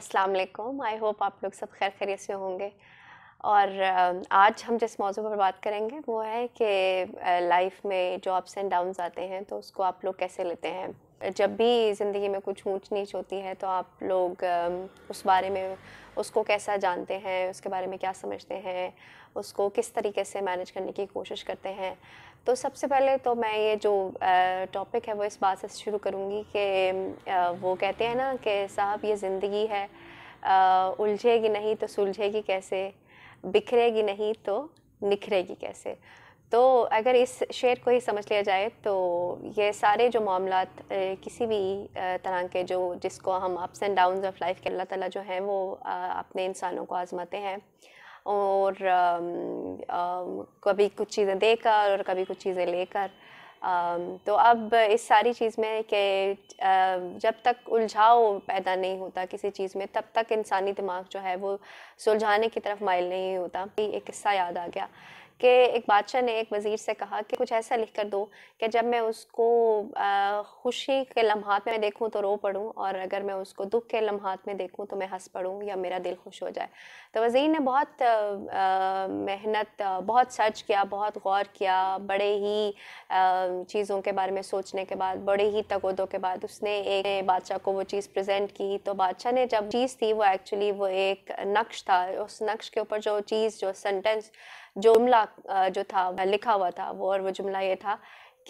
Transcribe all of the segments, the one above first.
अस्सलाम वालेकुम I hope आप लोग सब खैर खैरियत से होंगे और आज हम जिस मौजू पर बात करेंगे वो है कि लाइफ में जो अप्स एंड डाउन्स आते हैं तो उसको आप लोग कैसे लेते हैं जब भी ज़िंदगी में कुछ ऊँच नीच होती है तो आप लोग उस बारे में उसको कैसा जानते हैं उसके बारे में क्या समझते हैं उसको किस तरीके से मैनेज करने की कोशिश करते हैं तो सबसे पहले तो मैं ये जो टॉपिक है वो इस बात से शुरू करूँगी कि वो कहते हैं ना कि साहब ये ज़िंदगी है उलझेगी नहीं तो सुलझेगी कैसे बिखरेगी नहीं तो निखरेगी कैसे तो अगर इस शेर को ही समझ लिया जाए तो ये सारे जो मामला किसी भी तरह के जो जिसको हम ups and down of life के अल्लाह ताला जो हैं वो अपने इंसानों को आजमाते हैं और आ, कभी कुछ चीज़ें देकर और कभी कुछ चीज़ें लेकर तो अब इस सारी चीज़ में कि जब तक उलझाव पैदा नहीं होता किसी चीज़ में तब तक इंसानी दिमाग जो है वो सुलझाने की तरफ माइल नहीं होता एक किस्सा याद आ गया कि एक बादशाह ने एक वज़ीर से कहा कि कुछ ऐसा लिख कर दो कि जब मैं उसको खुशी के लम्हात में देखूं तो रो पड़ूँ और अगर मैं उसको दुख के लम्हात में देखूं तो मैं हंस पड़ूँ या मेरा दिल खुश हो जाए तो वज़ीर ने बहुत मेहनत बहुत सर्च किया बहुत गौर किया बड़े ही चीज़ों के बारे में सोचने के बाद बड़े ही तकोदों के बाद उसने एक बादशाह को वो चीज़ प्रजेंट की तो बादशाह ने जब चीज़ थी वो एक्चुअली वो एक नक्श था उस नक्श के ऊपर जो चीज़ जो सेंटेंस जो जुमला जुमला जो था लिखा हुआ था वो और वो जुमला ये था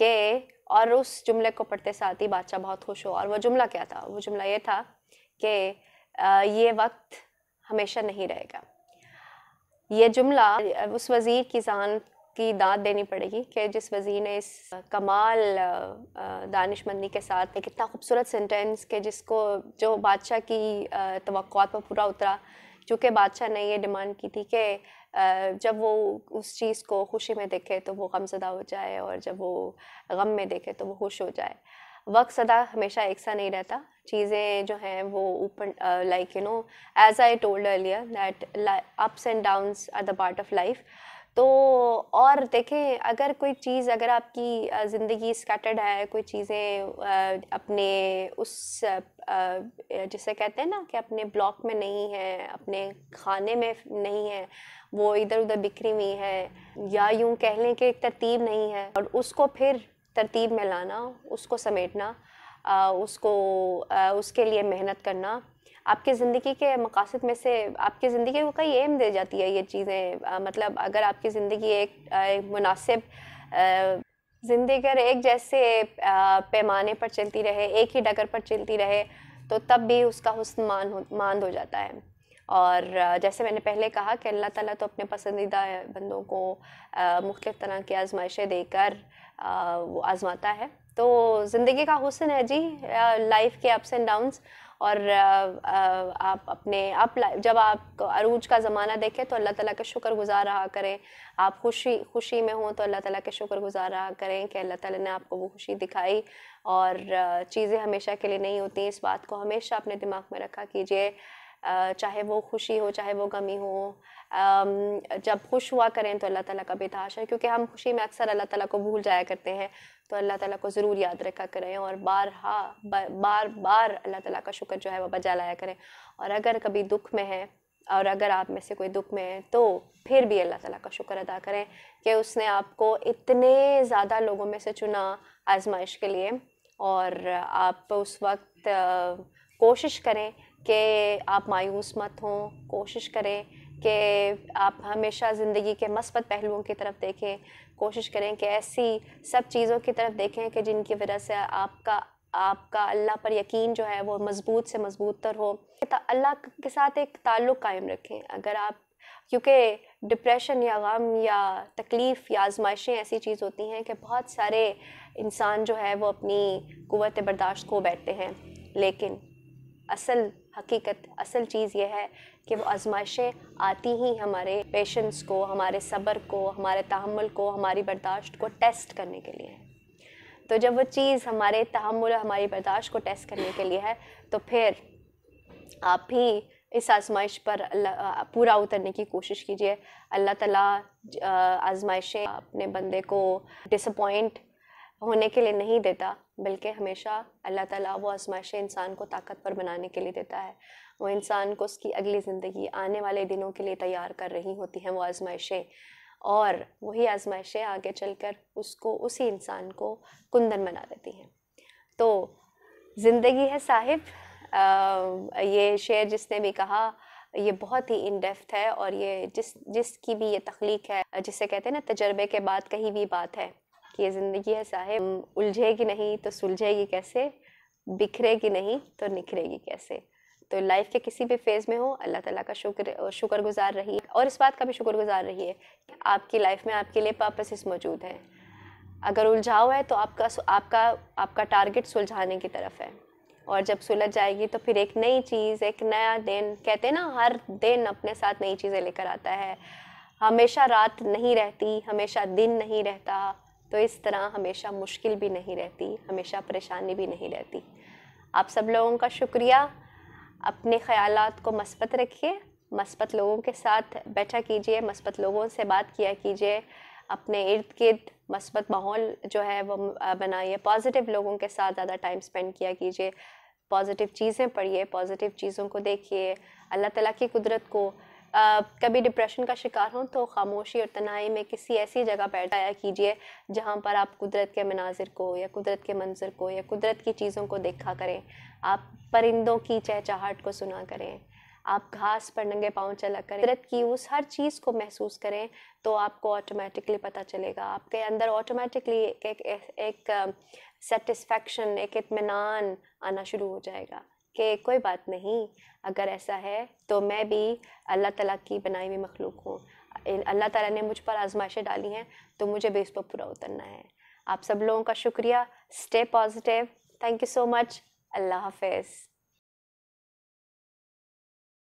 कि और उस जुमले को पढ़ते साथ ही बादशाह बहुत खुश हुआ और वो जुमला क्या था वो जुमला ये था कि ये वक्त हमेशा नहीं रहेगा ये जुमला उस वज़ीर की जान की दाद देनी पड़ेगी कि जिस वज़ीर ने इस कमाल दानिशमंदी के साथ एक इतना खूबसूरत सेंटेंस के जिसको जो बादशाह की तो पर पूरा उतरा चूँकि बादशाह ने ये डिमांड की थी कि जब वो उस चीज़ को खुशी में देखे तो वो गमजदा हो जाए और जब वो गम में देखे तो वो खुश हो जाए वक्त सदा हमेशा एक सा नहीं रहता चीज़ें जो हैं वो open like you know as I told earlier that ups and downs are the part of life तो और देखें अगर कोई चीज़ अगर आपकी ज़िंदगी स्कैटर्ड है कोई चीज़ें अपने उस जिसे कहते हैं ना कि अपने ब्लॉक में नहीं है अपने खाने में नहीं है वो इधर उधर बिखरी हुई हैं या यूं कह लें कि एक तरतीब नहीं है और उसको फिर तरतीब में लाना उसको समेटना उसको उसके लिए मेहनत करना आपकी ज़िंदगी के मकासद में से आपकी ज़िंदगी को कई एम दे जाती है ये चीज़ें मतलब अगर आपकी ज़िंदगी एक मुनासिब ज़िंदगी अगर एक जैसे पैमाने पर चलती रहे एक ही डगर पर चलती रहे तो तब भी उसका हुस्न मान हो मान हो जाता है और जैसे मैंने पहले कहा कि अल्लाह ताला तो अपने पसंदीदा बंदों को मुख्त तरह की आजमाइशें देकर वो आज़माता है तो ज़िंदगी का हुसन है जी लाइफ के अप्स एंड डाउन्स और आप अपने आप जब आप अरूज का ज़माना देखें तो अल्लाह ताला का शुक्र गुज़ार रहा करें आप खुशी खुशी में हों तो अल्लाह ताला के शुक्र गुज़ार रहा करें कि अल्लाह ताला ने आपको वो खुशी दिखाई और चीज़ें हमेशा के लिए नहीं होती इस बात को हमेशा अपने दिमाग में रखा कीजिए चाहे वो खुशी हो चाहे वो गमी हो जब खुश हुआ करें तो अल्लाह ताला का बेताश है क्योंकि हम खुशी में अक्सर अल्लाह ताला को भूल जाया करते हैं तो अल्लाह ताला को ज़रूर याद रखा करें और बार हा बार बार अल्लाह ताला का शुक्र जो है वह बजा लाया करें और अगर कभी दुख में है और अगर आप में से कोई दुख में है तो फिर भी अल्लाह ताला का शुक्र अदा करें कि उसने आपको इतने ज़्यादा लोगों में से चुना आजमाइश के लिए और आप उस वक्त कोशिश करें कि आप मायूस मत हों कोशिश करें कि आप हमेशा ज़िंदगी के मस्बत पहलुओं की तरफ देखें कोशिश करें कि ऐसी सब चीज़ों की तरफ देखें कि जिनकी वजह से आपका आपका अल्लाह पर यकीन जो है वो मज़बूत से मज़बूत तर हो अल्लाह के साथ एक ताल्लुक़ कायम रखें अगर आप क्योंकि डिप्रेशन या गम या तकलीफ़ या आजमाइशें ऐसी चीज़ होती हैं कि बहुत सारे इंसान जो है वो अपनी क़वत बर्दाश्त खो बैठते हैं लेकिन असल हकीकत असल चीज़ यह है कि वो आजमाइशें आती ही हमारे पेशेंस को हमारे सब्र को हमारे तहमल को हमारी बर्दाश्त को टेस्ट करने के लिए है तो जब वो चीज़ हमारे तहमुल हमारी बर्दाश्त को टेस्ट करने के लिए है तो फिर आप भी इस आजमाइश पर पूरा उतरने की कोशिश कीजिए अल्लाह ताला आजमाइशें अपने बंदे को डिसअपॉइंट होने के लिए नहीं देता बल्कि हमेशा अल्लाह ताला वो आजमाइश इंसान को ताकतवर बनाने के लिए देता है वो इंसान को उसकी अगली ज़िंदगी आने वाले दिनों के लिए तैयार कर रही होती हैं वो आजमाइशें और वही आजमाइशें आगे चलकर उसको उसी इंसान को कुंदन बना देती हैं तो ज़िंदगी है साहिब आ, ये शेर जिसने भी कहा ये बहुत ही इन डेप्थ है और ये जिस जिसकी भी ये तख्लीक है जिसे कहते हैं ना तजर्बे के बाद कहीं भी बात है कि ये ज़िंदगी है साहेब उलझेगी नहीं तो सुलझेगी कैसे बिखरेगी नहीं तो निखरेगी कैसे तो लाइफ के किसी भी फेज़ में हो अल्लाह ताला का शुक्र शुक्र गुजार रही और इस बात का भी शुक्र गुज़ार है कि आपकी लाइफ में आपके लिए पर्पसिस मौजूद हैं अगर उलझाओ है तो आपका आपका आपका टारगेट सुलझाने की तरफ है और जब सुलझ जाएगी तो फिर एक नई चीज़ एक नया दिन कहते हैं ना हर दिन अपने साथ नई चीज़ें लेकर आता है हमेशा रात नहीं रहती हमेशा दिन नहीं रहता तो इस तरह हमेशा मुश्किल भी नहीं रहती हमेशा परेशानी भी नहीं रहती आप सब लोगों का शुक्रिया अपने ख्याल को मस्बत रखिए मस्बत लोगों के साथ बैठा कीजिए मस्बत लोगों से बात किया कीजिए अपने इर्द गिर्द मस्बत माहौल जो है वो बनाइए पॉजिटिव लोगों के साथ ज़्यादा टाइम स्पेंड किया कीजिए पॉजिटिव चीज़ें पढ़िए पॉजिटिव चीज़ों को देखिए अल्लाह ताला की कुदरत को आ, कभी डिप्रेशन का शिकार हों तो खामोशी और तनाई में किसी ऐसी जगह बैठ आया कीजिए जहाँ पर आप कुदरत के मनाजिर को या कुदरत के मंजर को या कुदरत की चीज़ों को देखा करें आप परिंदों की चहचाहट को सुना करें आप घास पर नंगे पाँव चला करें कुदरत की उस हर चीज़ को महसूस करें तो आपको ऑटोमेटिकली पता चलेगा आपके अंदर ऑटोमेटिकली एक एक सेटिस्फेक्शन एक इतमान आना शुरू हो जाएगा कि कोई बात नहीं अगर ऐसा है तो मैं भी अल्लाह ताला की बनाई हुई मखलूक हूँ अल्लाह ताला ने मुझ पर आजमाइशें डाली हैं तो मुझे भी इस पर पूरा उतरना है आप सब लोगों का शुक्रिया stay positive thank you so much Allah हाफिज़